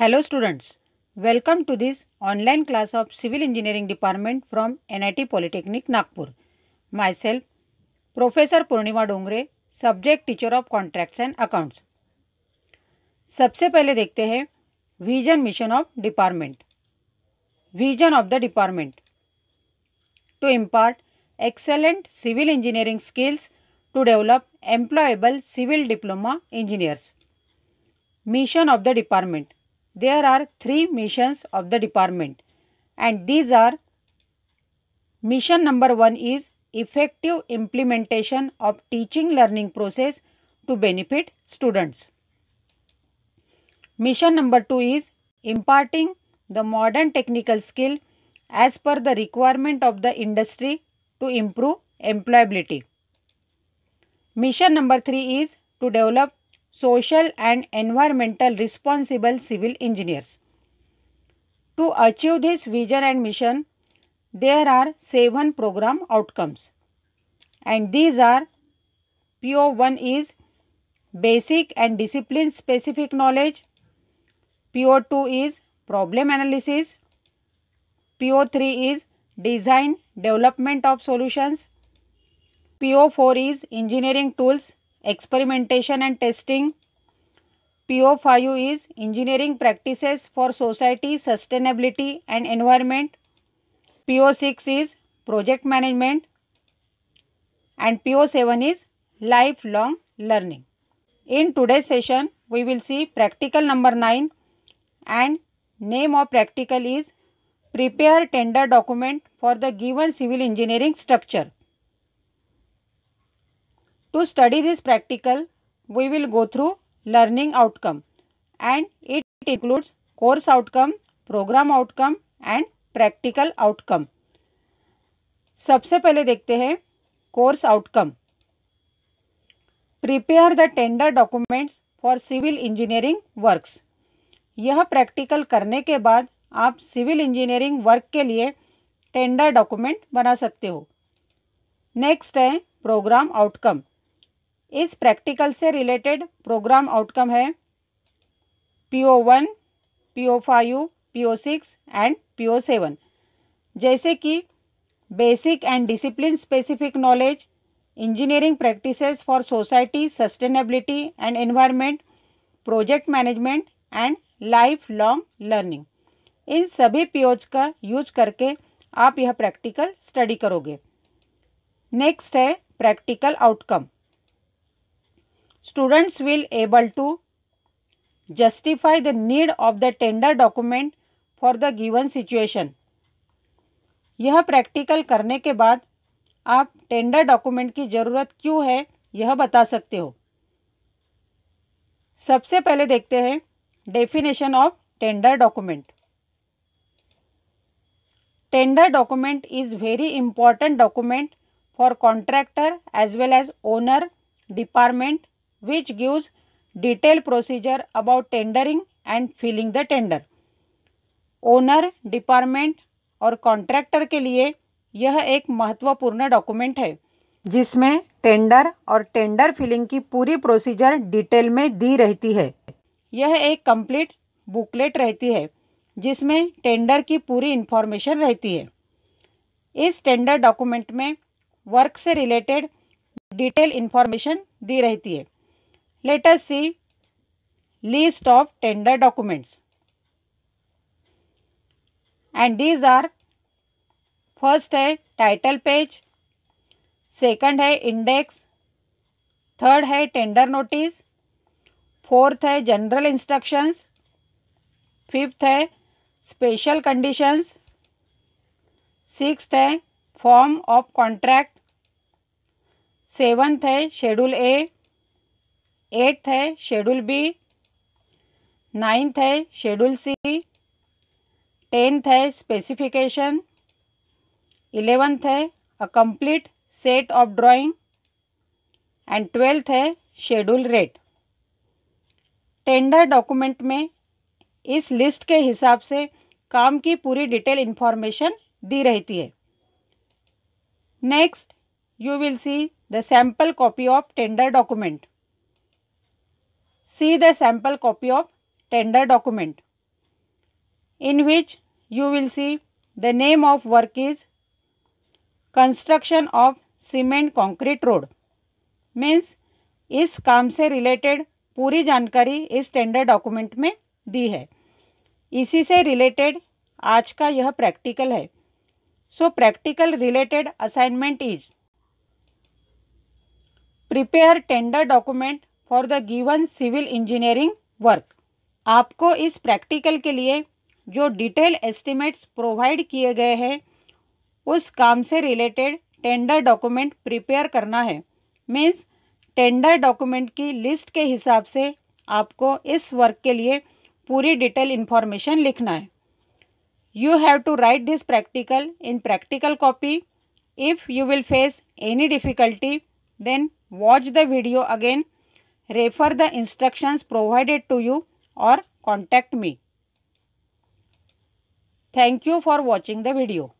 Hello students welcome to this online class of civil engineering department from T polytechnic Nagpur myself professor Purnima Dongre subject teacher of contracts and accounts सबसे पहले देखते हैं vision mission of department vision of the department to impart excellent civil engineering skills to develop employable civil diploma engineers mission of the department there are three missions of the department and these are mission number 1 is effective implementation of teaching learning process to benefit students. Mission number 2 is imparting the modern technical skill as per the requirement of the industry to improve employability. Mission number 3 is to develop social and environmental responsible civil engineers. To achieve this vision and mission, there are seven program outcomes and these are PO1 is basic and discipline specific knowledge, PO2 is problem analysis, PO3 is design development of solutions, PO4 is engineering tools, experimentation and testing. PO5 is engineering practices for society, sustainability and environment. PO6 is project management and PO7 is lifelong learning. In today's session, we will see practical number 9 and name of practical is prepare tender document for the given civil engineering structure. To study this practical, we will go through learning outcome and it includes course outcome, program outcome and practical outcome. सबसे पहले देखते हैं course outcome prepare the tender documents for civil engineering works यह practical करने के बाद आप civil engineering work के लिए टेंडर डॉक्यूमेंट बना सकते हो नेक्स्ट है प्रोग्राम आउटकम इस प्रैक्टिकल से रिलेटेड प्रोग्राम आउटकम है P O one P O five P O six and P O seven जैसे कि basic and discipline specific knowledge engineering practices for society sustainability and environment project management and life long learning इन सभी POs का use करके आप यह practical study करोगे next है practical outcome students will able to justify the need of the tender document for the given situation यह practical करने के बाद आप टेंडर डॉक्यूमेंट की ज़रूरत क्यों है यह बता सकते हो सबसे पहले देखते हैं definition of tender document tender document is very important document for contractor as well as owner department which gives detailed procedure about tendering and filling the tender. Owner department और कॉन्ट्रैक्टर के लिए यह एक महत्वपूर्ण डॉक्यूमेंट है जिसमें tender और tender filling की पूरी प्रोसीजर डिटेल में दी रहती है यह एक कंप्लीट बुकलेट रहती है जिसमें टेंडर की पूरी इन्फॉर्मेशन रहती है इस टेंडर डॉक्यूमेंट में वर्क से रिलेटेड डिटेल इन्फॉर्मेशन दी रहती है Let us see list of tender documents. And these are first है टाइटल पेज सेकंड है इंडेक्स थर्ड है टेंडर नोटिस फोर्थ है जनरल इंस्ट्रक्शंस फिफ्थ है स्पेशल कंडीशंस सिक्स्थ है फॉर्म ऑफ कॉन्ट्रैक्ट सेवन्थ है शेड्यूल ए एट्थ है schedule B ninth है schedule C tenth है स्पेसिफिकेशन इलेवेंथ है a complete set of drawing and twelfth है schedule rate tender document में इस लिस्ट के हिसाब से काम की पूरी डिटेल इन्फॉर्मेशन दी रहती है next you will see the sample copy of tender document see the sample copy of tender document in which you will see the name of work is construction of cement concrete road means इस काम से related पूरी जानकारी इस tender document में दी है इसी से रिलेटेड आज का यह प्रैक्टिकल है so practical related assignment is prepare tender document for the given civil engineering work आपको इस प्रैक्टिकल के लिए जो डिटेल एस्टिमेट्स प्रोवाइड किए गए हैं उस काम से रिलेटेड टेंडर डॉक्यूमेंट प्रिपेयर करना है मीन्स टेंडर डॉक्यूमेंट की लिस्ट के हिसाब से आपको इस वर्क के लिए पूरी डिटेल इन्फॉर्मेशन लिखना है you have to write this practical in practical copy if you will face any difficulty then watch the video again Refer the instructions provided to you or contact me. Thank you for watching the video.